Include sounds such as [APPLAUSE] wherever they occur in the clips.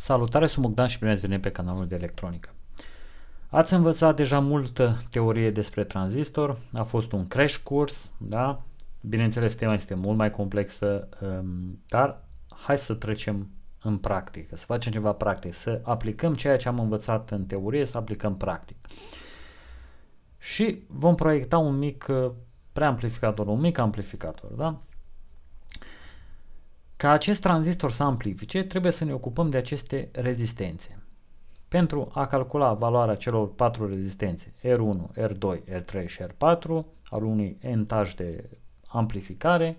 Salutare, sunt Bogdan și bine ați venit pe canalul de electronică. Ați învățat deja multă teorie despre tranzistor, a fost un crash curs, da? Bineînțeles, tema este mult mai complexă, ehm, dar hai să trecem în practică, să facem ceva practic, să aplicăm ceea ce am învățat în teorie, să aplicăm practic. Și vom proiecta un mic eh, preamplificator, un mic amplificator, da? Ca acest tranzistor să amplifice, trebuie să ne ocupăm de aceste rezistențe. Pentru a calcula valoarea celor patru rezistențe R1, R2, R3 și R4 al unui entaj de amplificare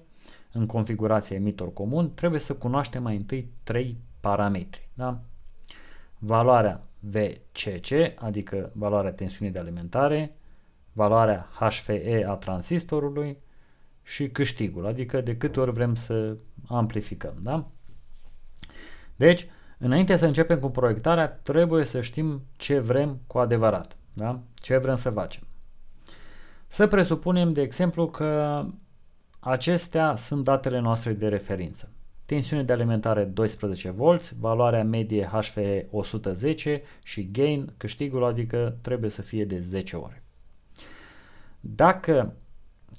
în configurație emitor comun, trebuie să cunoaștem mai întâi trei parametri. Da? Valoarea VCC, adică valoarea tensiunii de alimentare, valoarea HFE a transistorului și câștigul, adică de câte ori vrem să amplificăm. Da? Deci, înainte să începem cu proiectarea, trebuie să știm ce vrem cu adevărat, da? ce vrem să facem. Să presupunem, de exemplu, că acestea sunt datele noastre de referință. Tensiune de alimentare 12V, valoarea medie HFE 110 și gain, câștigul, adică trebuie să fie de 10 ore. Dacă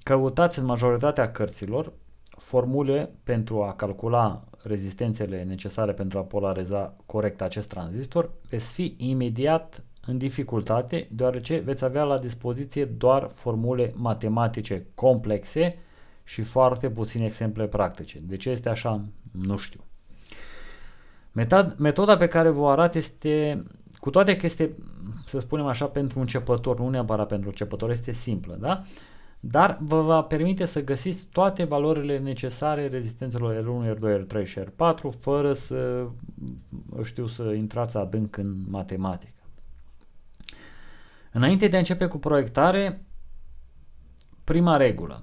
Căutați în majoritatea cărților formule pentru a calcula rezistențele necesare pentru a polariza corect acest tranzistor, veți fi imediat în dificultate, deoarece veți avea la dispoziție doar formule matematice complexe și foarte puține exemple practice. De ce este așa? Nu știu. Metoda pe care vă arăt este, cu toate că este, să spunem așa, pentru începător, nu neapărat pentru începător, este simplă, da? Uh, dar vă va permite să găsiți toate valorile necesare rezistențelor R1, R2, R3 și R4 fără să știu să intrați adânc în matematică. Înainte de a începe cu proiectare, prima regulă.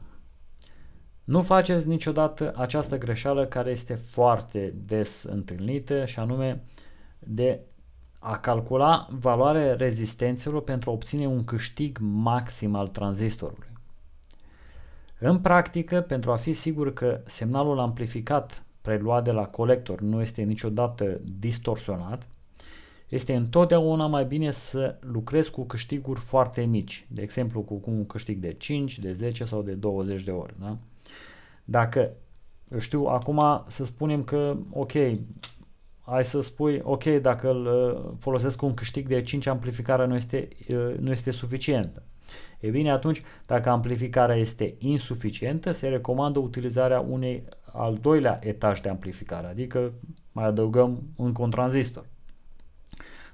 Nu faceți niciodată această greșeală care este foarte des întâlnită și anume de a calcula valoarea rezistențelor pentru a obține un câștig maxim al tranzistorului. În practică, pentru a fi sigur că semnalul amplificat preluat de la colector nu este niciodată distorsionat, este întotdeauna mai bine să lucrezi cu câștiguri foarte mici, de exemplu cu un câștig de 5, de 10 sau de 20 de ori. Da? Dacă știu acum să spunem că ok, ai să spui ok, dacă îl uh, folosesc cu un câștig de 5 amplificarea nu este, uh, nu este suficientă. E bine, atunci, dacă amplificarea este insuficientă, se recomandă utilizarea unei al doilea etaj de amplificare, adică mai adăugăm un contranzistor.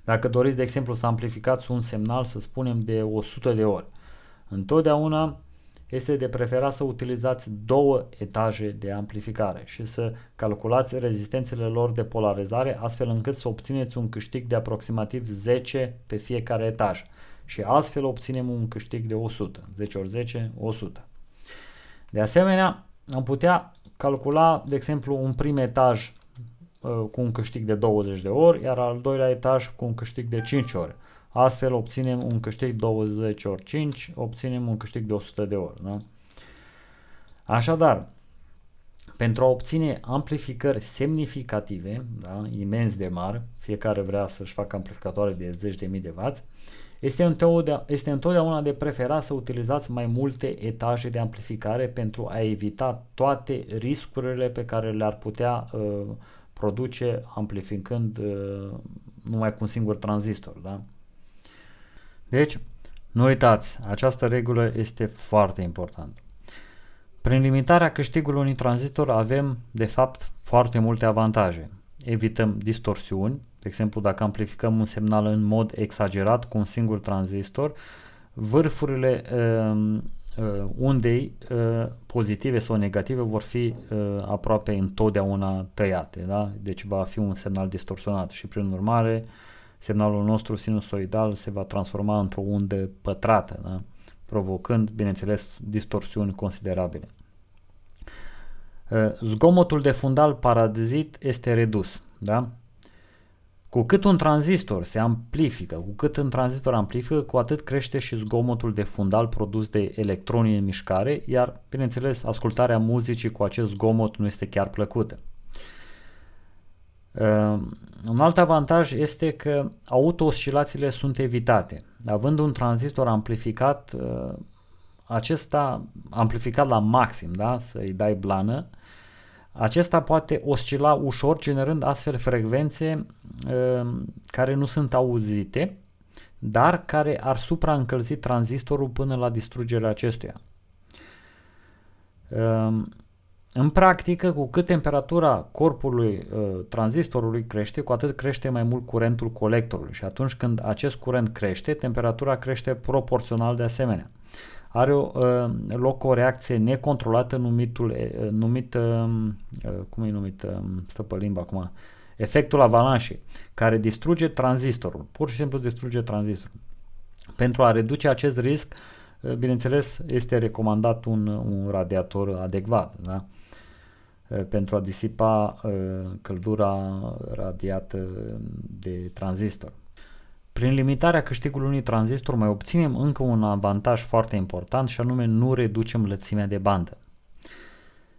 Dacă doriți, de exemplu, să amplificați un semnal, să spunem, de 100 de ori, întotdeauna este de preferat să utilizați două etaje de amplificare și să calculați rezistențele lor de polarizare astfel încât să obțineți un câștig de aproximativ 10 pe fiecare etaj și astfel obținem un câștig de 100. 10 ori 10, 100. De asemenea, am putea calcula, de exemplu, un prim etaj uh, cu un câștig de 20 de ori, iar al doilea etaj cu un câștig de 5 ori. Astfel obținem un câștig 20 ori 5, obținem un câștig de 100 de ori. Da? Așadar, pentru a obține amplificări semnificative, da, imens de mari, fiecare vrea să-și facă amplificatoare de 10.000 de W, este întotdeauna, este întotdeauna de preferat să utilizați mai multe etaje de amplificare pentru a evita toate riscurile pe care le-ar putea uh, produce amplificând uh, numai cu un singur tranzistor. Da? Deci, nu uitați, această regulă este foarte importantă. Prin limitarea câștigului unui tranzistor avem, de fapt, foarte multe avantaje. Evităm distorsiuni, de exemplu, dacă amplificăm un semnal în mod exagerat cu un singur tranzistor, vârfurile uh, uh, undei uh, pozitive sau negative vor fi uh, aproape întotdeauna tăiate. Da? Deci va fi un semnal distorsionat și prin urmare semnalul nostru sinusoidal se va transforma într-o undă pătrată, da? provocând, bineînțeles, distorsiuni considerabile. zgomotul de fundal parazit este redus. Da? Cu cât un tranzistor se amplifică, cu cât un tranzistor amplifică, cu atât crește și zgomotul de fundal produs de electronii în mișcare, iar, bineînțeles, ascultarea muzicii cu acest zgomot nu este chiar plăcută. Ehm, un alt avantaj este că autooscilațiile sunt evitate. Având un tranzistor amplificat, ehm, acesta amplificat la maxim, da? să-i dai blană, uh, acesta poate oscila ușor, generând astfel frecvențe ehm, care nu sunt auzite, dar care ar supraîncălzi tranzistorul până la distrugerea acestuia. Ehm, în practică, cu cât temperatura corpului ă, tranzistorului crește, cu atât crește mai mult curentul colectorului și atunci când acest curent crește, temperatura crește proporțional de asemenea are uh, loc o reacție necontrolată numitul, uh, numit, uh, uh, cum e uh, stă pe limba acum, efectul avalanșei, care distruge tranzistorul, pur și simplu distruge tranzistorul. Pentru a reduce acest risc, bineînțeles, este recomandat un, un radiator adecvat, da? pentru a disipa căldura radiată de tranzistor. Prin limitarea câștigului unui tranzistor mai obținem încă un avantaj foarte important și anume nu reducem lățimea de bandă.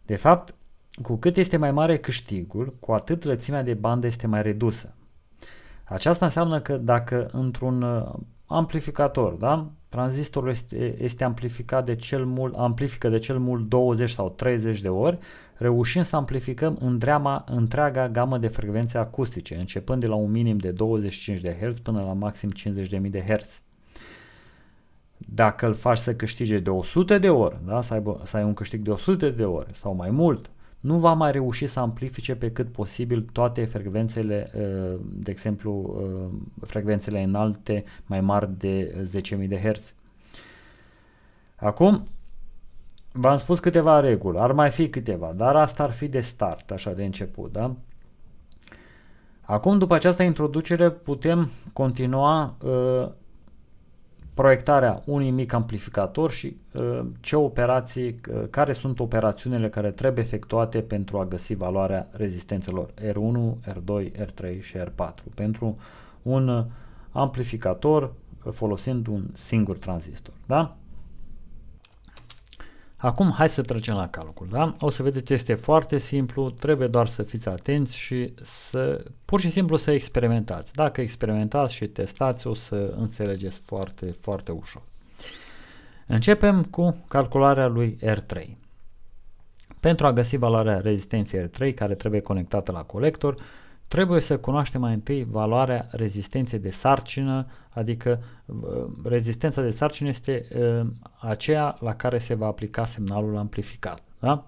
De fapt, cu cât este mai mare câștigul, cu atât lățimea de bandă este mai redusă. Aceasta înseamnă că dacă într-un uh, amplificator, da? Tranzistorul este, este amplificat de cel mult, amplifică de cel mult 20 sau 30 de ori, reușim să amplificăm în dreama întreaga gamă de frecvențe acustice, începând de la un minim de 25 de Hz până la maxim 50.000 de Hz. Dacă îl faci să câștige de 100 de ori, da? să, aibă, să ai un câștig de 100 de ori sau mai mult, nu va mai reuși să amplifice pe cât posibil toate frecvențele, uh, de exemplu, uh, frecvențele înalte mai mari de 10.000 de Hz. Acum, V-am spus câteva reguli, ar mai fi câteva, dar asta ar fi de start, așa de început, da? Acum, după această introducere, putem continua uh, proiectarea unui mic amplificator și uh, ce operații, uh, care sunt operațiunile care trebuie efectuate pentru a găsi valoarea rezistențelor R1, R2, R3 și R4 pentru un uh, amplificator uh, folosind un singur tranzistor. Da? Acum hai să trecem la calcul, da? O să vedeți, este foarte simplu, trebuie doar să fiți atenți și să pur și simplu să experimentați. Dacă experimentați și testați, o să înțelegeți foarte, foarte ușor. Începem cu calcularea lui R3. Pentru a găsi valoarea rezistenței R3 care trebuie conectată la colector, Trebuie să cunoaștem mai întâi valoarea rezistenței de sarcină, adică uh, rezistența de sarcină este uh, aceea la care se va aplica semnalul amplificat. Da?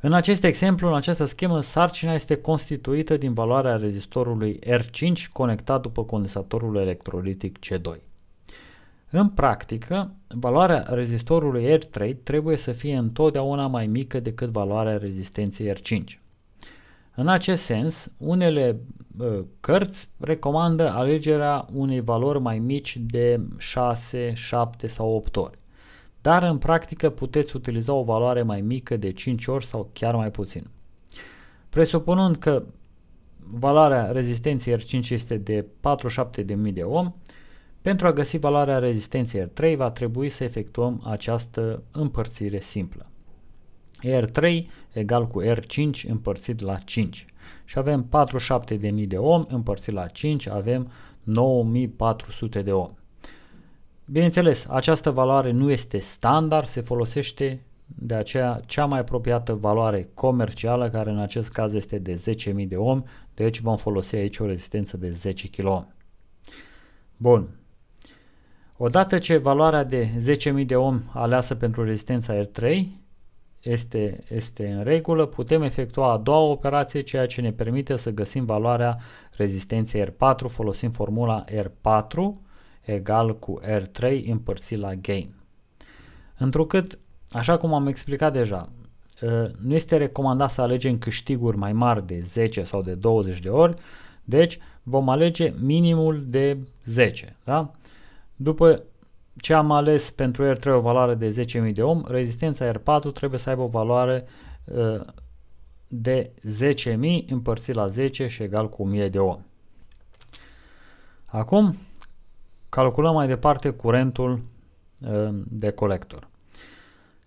În acest exemplu, în această schemă, sarcina este constituită din valoarea rezistorului R5 conectat după condensatorul electrolitic C2. În practică, valoarea rezistorului R3 trebuie să fie întotdeauna mai mică decât valoarea rezistenței R5. În acest sens, unele cărți recomandă alegerea unei valori mai mici de 6, 7 sau 8 ori, dar în practică puteți utiliza o valoare mai mică de 5 ori sau chiar mai puțin. Presupunând că valoarea rezistenței R5 este de 47.000 de ohm, pentru a găsi valoarea rezistenței R3 va trebui să efectuăm această împărțire simplă. R3 egal cu R5 împărțit la 5. Și avem 47.000 de ohm împărțit la 5, avem 9400 de ohm. Bineînțeles, această valoare nu este standard, se folosește de aceea cea mai apropiată valoare comercială, care în acest caz este de 10.000 de ohm, deci vom folosi aici o rezistență de 10 kΩ. Bun. Odată ce valoarea de 10.000 de ohm aleasă pentru rezistența R3 este, este în regulă, putem efectua a doua operație, ceea ce ne permite să găsim valoarea rezistenței R4 Folosim formula R4 egal cu R3 împărțit la gain. Întrucât, așa cum am explicat deja, ă, nu este recomandat să alegem câștiguri mai mari de 10 sau de 20 de ori, deci vom alege minimul de 10. Da? După ce am ales pentru R3 o valoare de 10.000 de ohm, rezistența R4 trebuie să aibă o valoare uh, de 10.000 împărțit la 10 și egal cu 1000 de ohm. Acum calculăm mai departe curentul uh, de colector.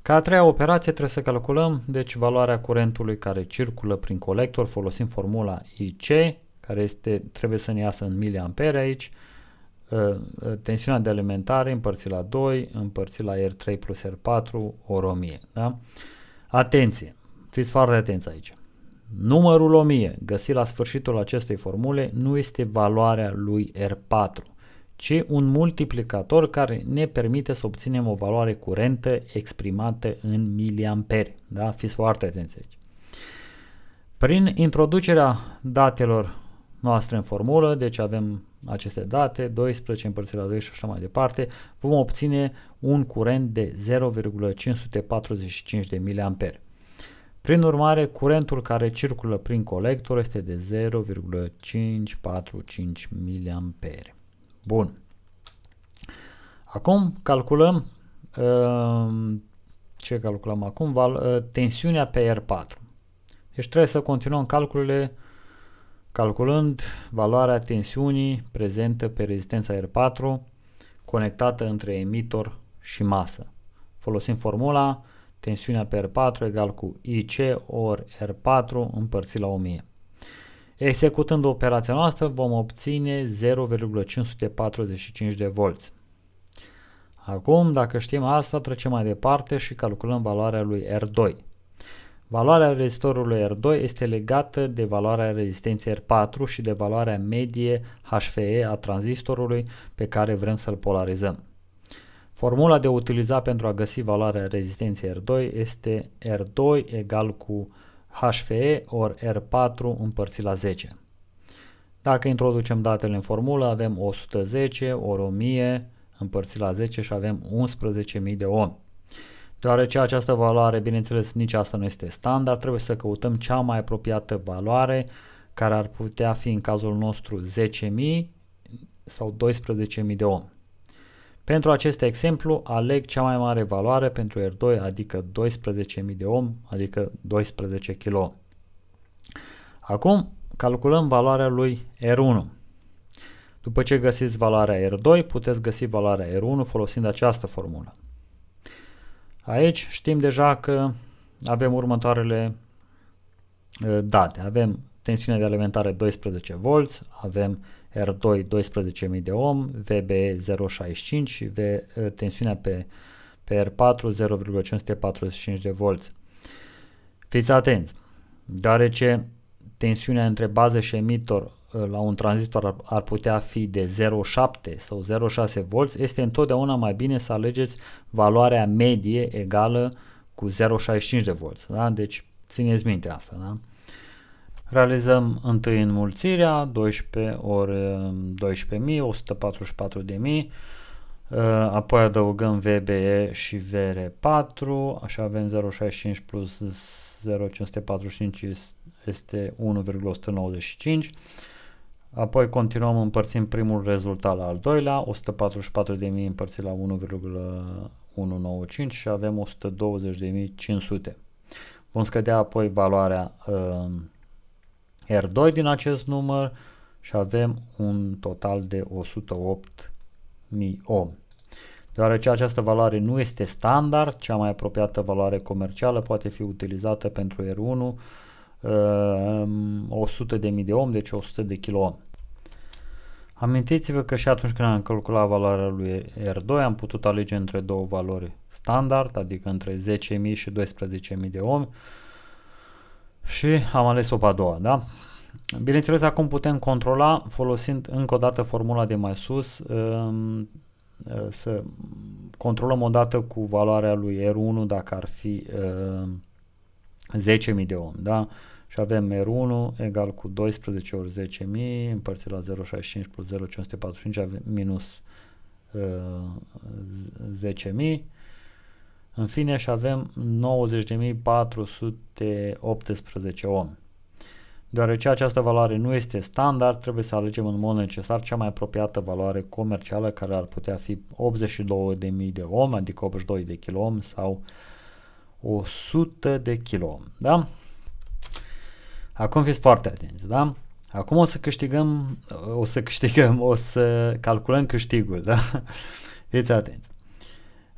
Ca a treia operație trebuie să calculăm deci valoarea curentului care circulă prin colector, folosim formula IC, care este, trebuie să ne iasă în miliampere aici, Ă, ă, tensiunea de alimentare împărțit la 2, împărțit la R3 plus R4, ori 1000. Da? Atenție! Fiți foarte atenți aici. Numărul 1000 găsit la sfârșitul acestei formule nu este valoarea lui R4, ci un multiplicator care ne permite să obținem o valoare curentă exprimată în miliamperi. Da? Fiți foarte atenți aici. Prin introducerea datelor noastre în formulă, deci avem aceste date, 12 împărțit la 2 și așa mai departe, vom obține un curent de 0,545 de mA. Prin urmare, curentul care circulă prin colector este de 0,545 mA. Bun. Acum calculăm uh, ce calculăm acum? Uh, tensiunea pe R4. Deci trebuie să continuăm calculele calculând valoarea tensiunii prezentă pe rezistența R4 conectată între emitor și masă. Folosim formula tensiunea pe R4 egal cu IC ori R4 împărțit la 1000. Executând operația noastră vom obține 0,545 de volți. Acum, dacă știm asta, trecem mai departe și calculăm valoarea lui R2. Valoarea rezistorului R2 este legată de valoarea rezistenței R4 și de valoarea medie HFE a tranzistorului pe care vrem să-l polarizăm. Formula de utilizat pentru a găsi valoarea rezistenței R2 este R2 egal cu HFE ori R4 împărțit la 10. Dacă introducem datele în formulă, avem 110 ori 1000 împărțit la 10 și avem 11.000 de ohm. Deoarece această valoare, bineînțeles, nici asta nu este standard, trebuie să căutăm cea mai apropiată valoare care ar putea fi în cazul nostru 10.000 sau 12.000 de ohm. Pentru acest exemplu aleg cea mai mare valoare pentru R2, adică 12.000 de ohm, adică 12 kilo. Acum calculăm valoarea lui R1. După ce găsiți valoarea R2, puteți găsi valoarea R1 folosind această formulă. Aici știm deja că avem următoarele uh, date. Avem tensiune de alimentare 12V, avem R2 12.000 de ohm, VBE 0.65 și v, uh, tensiunea pe, pe R4 0.545 de volți. Fiți atenți, deoarece tensiunea între bază și emitor Uh, la un tranzistor ar, ar putea fi de 0,7 sau 0,6V, este întotdeauna mai bine să alegeți valoarea medie egală cu 0,65V. de Da? Deci țineți minte asta. Da? Realizăm întâi înmulțirea, 12 ori um, de mii. Uh, apoi adăugăm VBE și VR4, așa avem 0,65 plus 0,545 este 1,195 Apoi continuăm împărțim primul rezultat la al doilea, 144.000 împărțit la 1,195 și avem 120.500. Vom scădea apoi valoarea uh, um, R2 din acest număr și avem un total de 108.000 ohm. Deoarece această valoare nu este standard, cea mai apropiată valoare comercială poate fi utilizată pentru R1 100 uh, de mii de ohm, deci 100 de kiloohm. Amintiți-vă că și atunci când am calculat valoarea lui R2 am putut alege între două valori standard, adică între 10.000 și 12.000 de ohm și am ales opa a doua, da? Bineînțeles, acum putem controla folosind încă o dată formula de mai sus um, uh, să controlăm o dată cu valoarea lui R1 dacă ar fi um, 10.000 de ohm, da? Și avem R1 egal cu 12 ori 10.000 împărțit la 0.65 plus 0.545 avem minus uh, 10.000. În fine și avem 90.418 ohm. Deoarece această valoare nu este standard, trebuie să alegem în mod necesar cea mai apropiată valoare comercială care ar putea fi 82.000 de ohm, adică 82 de kiloohm sau 100 de kiloohm, da? Acum fiți foarte atenți, da? Acum o să câștigăm, o să câștigăm, o să calculăm câștigul, da? Fiți atenți.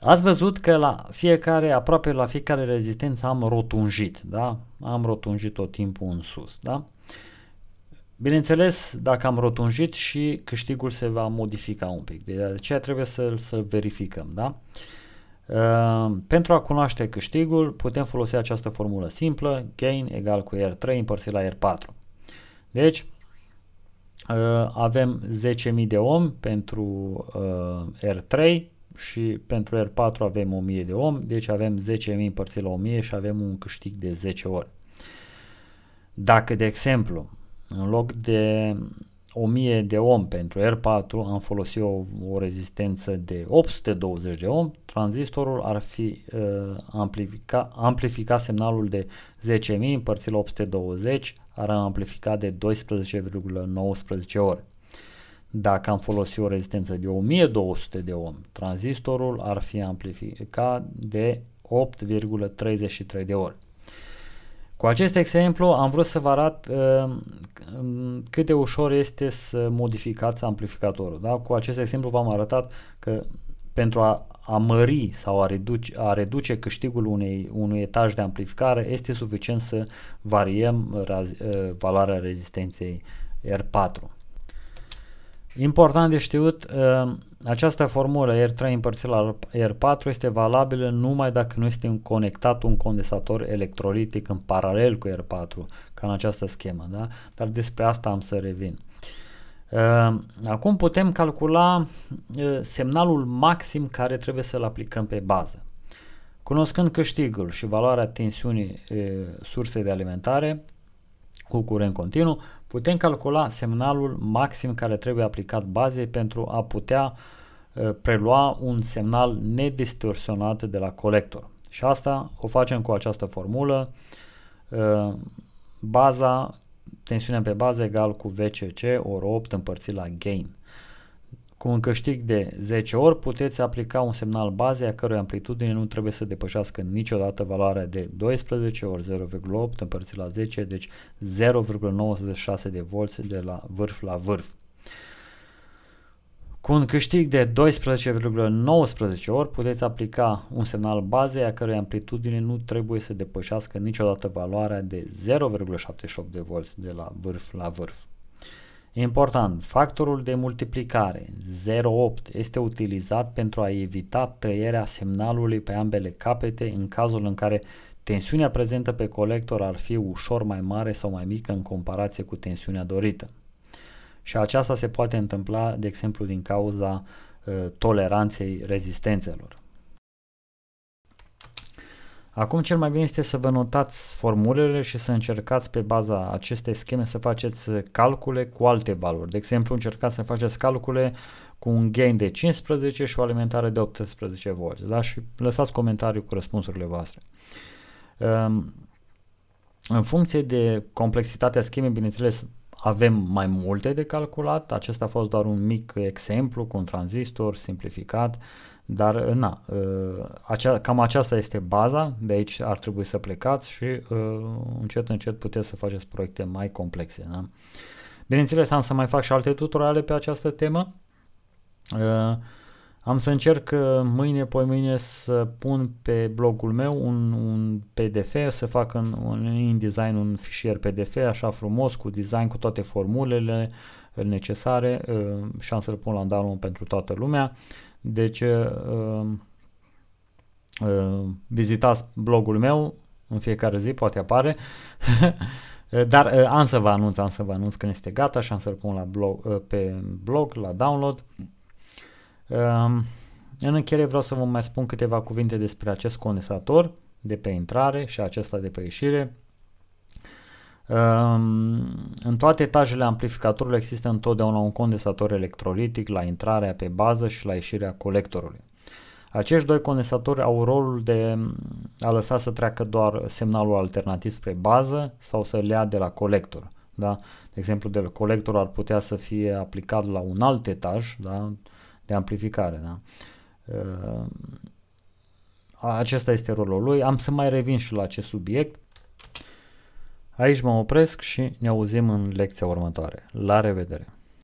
Ați văzut că la fiecare, aproape la fiecare rezistență am rotunjit, da? Am rotunjit tot timpul în sus, da? Bineînțeles, dacă am rotunjit și câștigul se va modifica un pic, deci, de aceea trebuie să-l să verificăm, da? Uh, Ehm, pentru a cunoaște câștigul, putem folosi această formulă simplă, gain egal cu R3 împărțit la R4. Deci, uh, avem 10.000 de ohm pentru uh, ehm, R3 și pentru R4 avem 1.000 de ohm, deci avem 10.000 împărțit la 1.000 și avem un câștig de 10 ori. Dacă, de exemplu, în loc de 1000 de ohm pentru R4 am folosit o, o rezistență de 820 de ohm, tranzistorul ar fi uh, amplificat amplifica semnalul de 10.000 împărțit la 820 ar amplifica de 12,19 ori. Dacă am folosit o rezistență de 1200 de ohm, tranzistorul ar fi amplificat de 8,33 de ori. Cu acest exemplu am vrut să vă arăt uh, um, cât de ușor este să modificați amplificatorul. Da? Cu acest exemplu v-am arătat că pentru a, a mări sau a reduce, a reduce câștigul unei, unui etaj de amplificare este suficient să variem uh, raz, uh, valoarea rezistenței R4. Important de știut, uh, această formulă R3 împărțit la R4 este valabilă numai dacă nu este conectat un condensator electrolitic în paralel cu R4, ca în această schemă, da? Dar despre asta am să revin. Uh, acum putem calcula uh, semnalul maxim care trebuie să-l aplicăm pe bază. Cunoscând câștigul și valoarea tensiunii sursei de alimentare, cu curent continuu, putem calcula semnalul maxim care trebuie aplicat bazei pentru a putea ă, prelua un semnal nedistorsionat de la colector. Și asta o facem cu această formulă. Ă, baza, tensiunea pe bază egal cu VCC ori 8 împărțit la gain. Cu un câștig de 10 ori puteți aplica un semnal bazei a cărui amplitudine nu trebuie să depășească niciodată valoarea de 12 ori 0,8 împărțit la 10, deci 0,96 de volți de la vârf la vârf. Cu un câștig de 12,19 ori puteți aplica un semnal bazei a cărui amplitudine nu trebuie să depășească niciodată valoarea de 0,78 de volți de la vârf la vârf. Important, factorul de multiplicare 0,8 este utilizat pentru a evita tăierea semnalului pe ambele capete în cazul în care tensiunea prezentă pe colector ar fi ușor mai mare sau mai mică în comparație cu tensiunea dorită. Și aceasta se poate întâmpla, de exemplu, din cauza uh, toleranței rezistențelor. Acum cel mai bine este să vă notați formulele și să încercați pe baza acestei scheme să faceți calcule cu alte valori. De exemplu, încercați să faceți calcule cu un gain de 15 și o alimentare de 18 V. Da? Și lăsați comentariu cu răspunsurile voastre. Ehm, în funcție de complexitatea schemei, bineînțeles, avem mai multe de calculat. Acesta a fost doar un mic exemplu cu un tranzistor simplificat. Uh, dar, uh, na, uh, acea, cam aceasta este baza, de aici ar trebui să plecați și uh, încet, încet puteți să faceți proiecte mai complexe. Da? Bineînțeles, am să mai fac și alte tutoriale pe această temă. Am să încerc mâine, poi mâine să pun pe blogul meu un, un PDF, să fac în, în InDesign un fișier PDF așa frumos, cu design, cu toate formulele necesare și am să-l pun la download pentru toată lumea. Deci uh, uh, vizitați blogul meu în fiecare zi, poate apare. [LAUGHS] Dar uh, am să vă anunț, am să vă anunț când este gata și am să-l pun la blog, uh, pe blog, la download. Uh, în încheiere vreau să vă mai spun câteva cuvinte despre acest condensator de pe intrare și acesta de pe ieșire. Ehm, în toate etajele amplificatorului există întotdeauna un condensator electrolitic la intrarea pe bază și la ieșirea colectorului. Acești doi condensatori au rolul de mm, a lăsa să treacă doar semnalul alternativ spre bază sau să le ia de la colector. Da? De exemplu, de la colector ar putea să fie aplicat la un alt etaj da? de amplificare. Da? Ehm, acesta este rolul lui. Am să mai revin și la acest subiect. Aici mă opresc și ne auzim în lecția următoare. La revedere!